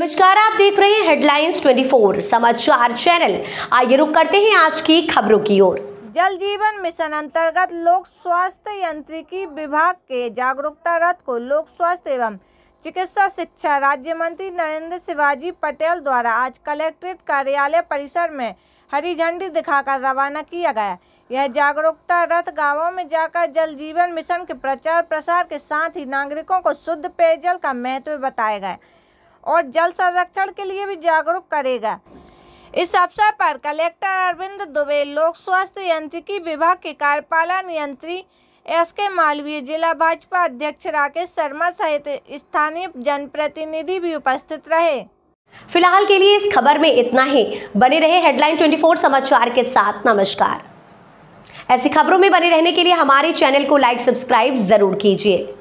नमस्कार आप देख रहे हैं हेडलाइंस 24 समाचार चैनल आइए रुक करते हैं आज की खबरों की ओर जल जीवन मिशन अंतर्गत लोक स्वास्थ्य यांत्रिकी विभाग के जागरूकता रथ को लोक स्वास्थ्य एवं चिकित्सा शिक्षा राज्य मंत्री नरेंद्र शिवाजी पटेल द्वारा आज कलेक्ट्रेट कार्यालय परिसर में हरी झंडी दिखाकर रवाना किया गया यह जागरूकता रथ गांवों में जाकर जल जीवन मिशन के प्रचार प्रसार के साथ ही नागरिकों को शुद्ध पेयजल का महत्व बताया गया और जल संरक्षण के लिए भी जागरूक करेगा इस अवसर पर कलेक्टर अरविंद दुबे लोक स्वास्थ्य यंत्रिकी विभाग के कार्यपालन यंत्री एस के मालवीय जिला भाजपा अध्यक्ष राकेश शर्मा सहित स्थानीय जनप्रतिनिधि भी उपस्थित रहे फिलहाल के लिए इस खबर में इतना ही बने रहे हेडलाइन 24 समाचार के साथ नमस्कार ऐसी खबरों में बने रहने के लिए हमारे चैनल को लाइक सब्सक्राइब जरूर कीजिए